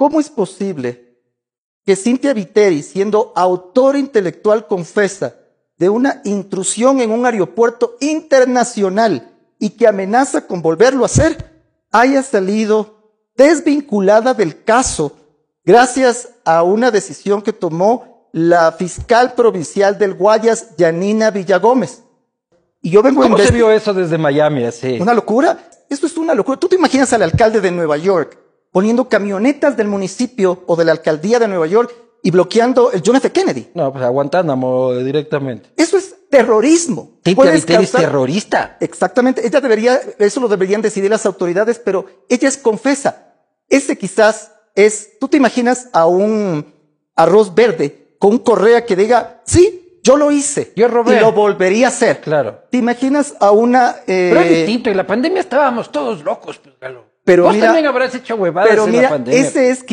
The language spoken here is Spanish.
¿Cómo es posible que Cintia Viteri, siendo autor intelectual confesa de una intrusión en un aeropuerto internacional y que amenaza con volverlo a hacer, haya salido desvinculada del caso gracias a una decisión que tomó la fiscal provincial del Guayas, Yanina Villagómez. Y yo vengo ¿Cómo se vio eso desde Miami así? Una locura. Esto es una locura. ¿Tú te imaginas al alcalde de Nueva York poniendo camionetas del municipio o de la alcaldía de Nueva York y bloqueando el John F. Kennedy. No, pues a directamente. Eso es terrorismo. terrorista. Exactamente. Ella debería, eso lo deberían decidir las autoridades, pero ella es confesa. Ese quizás es, tú te imaginas a un arroz verde con un correa que diga, sí, yo lo hice. Yo robé. Y lo volvería a hacer. Claro. ¿Te imaginas a una. Eh... Pero es distinto. En la pandemia estábamos todos locos, Pero pues, Pero Vos también habrás hecho huevadas pero en mira, la pandemia. Ese es